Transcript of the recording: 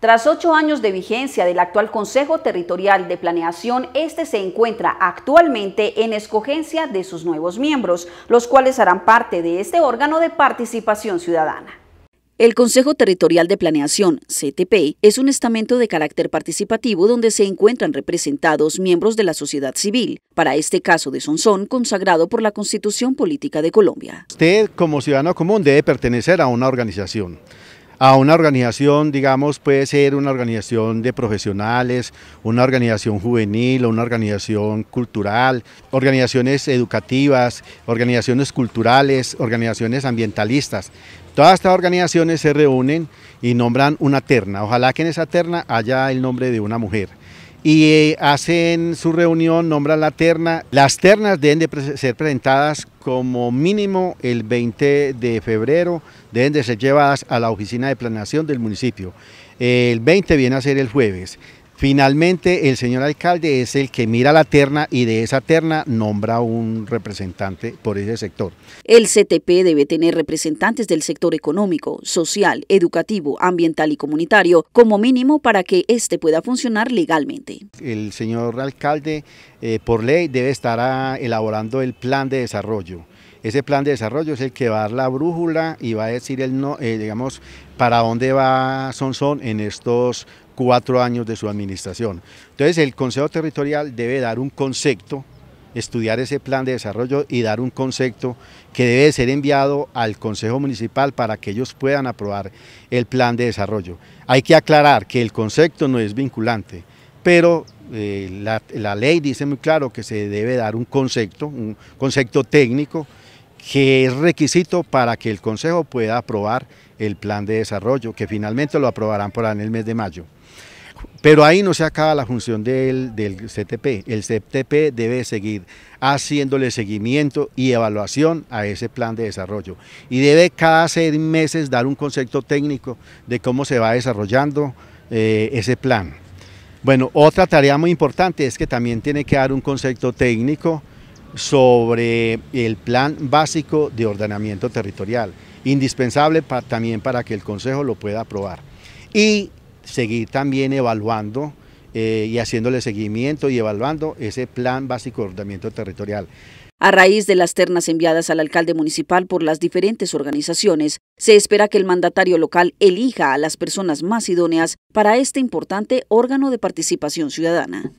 Tras ocho años de vigencia del actual Consejo Territorial de Planeación, este se encuentra actualmente en escogencia de sus nuevos miembros, los cuales harán parte de este órgano de participación ciudadana. El Consejo Territorial de Planeación, CTP, es un estamento de carácter participativo donde se encuentran representados miembros de la sociedad civil, para este caso de Sonsón, consagrado por la Constitución Política de Colombia. Usted, como ciudadano común, debe pertenecer a una organización a una organización, digamos, puede ser una organización de profesionales, una organización juvenil, una organización cultural, organizaciones educativas, organizaciones culturales, organizaciones ambientalistas. Todas estas organizaciones se reúnen y nombran una terna. Ojalá que en esa terna haya el nombre de una mujer y eh, hacen su reunión, nombran la terna. Las ternas deben de ser presentadas como mínimo el 20 de febrero, deben de ser llevadas a la oficina de planeación del municipio. El 20 viene a ser el jueves. Finalmente, el señor alcalde es el que mira la terna y de esa terna nombra un representante por ese sector. El CTP debe tener representantes del sector económico, social, educativo, ambiental y comunitario como mínimo para que éste pueda funcionar legalmente. El señor alcalde, eh, por ley, debe estar ah, elaborando el plan de desarrollo. Ese plan de desarrollo es el que va a dar la brújula y va a decir el no, eh, digamos, para dónde va Sonsón en estos cuatro años de su administración. Entonces el Consejo Territorial debe dar un concepto, estudiar ese plan de desarrollo y dar un concepto que debe ser enviado al Consejo Municipal para que ellos puedan aprobar el plan de desarrollo. Hay que aclarar que el concepto no es vinculante, pero eh, la, la, ley dice muy claro que se debe dar un concepto, un concepto técnico que es requisito para que el Consejo pueda aprobar el plan de desarrollo, que finalmente lo aprobarán por ahí en el mes de mayo. Pero ahí no se acaba la función del, CTP. El CTP debe seguir haciéndole seguimiento y evaluación a ese plan de desarrollo. Y debe cada seis meses dar un concepto técnico de cómo se va desarrollando eh, ese plan. Bueno, otra tarea muy importante es que también tiene que dar un concepto técnico sobre el plan básico de ordenamiento territorial, indispensable también para que el Consejo lo pueda aprobar. Y seguir también evaluando eh, y haciéndole seguimiento y evaluando ese plan básico de ordenamiento territorial. A raíz de las ternas enviadas al alcalde municipal por las diferentes organizaciones, se espera que el mandatario local elija a las personas más idóneas para este importante órgano de participación ciudadana.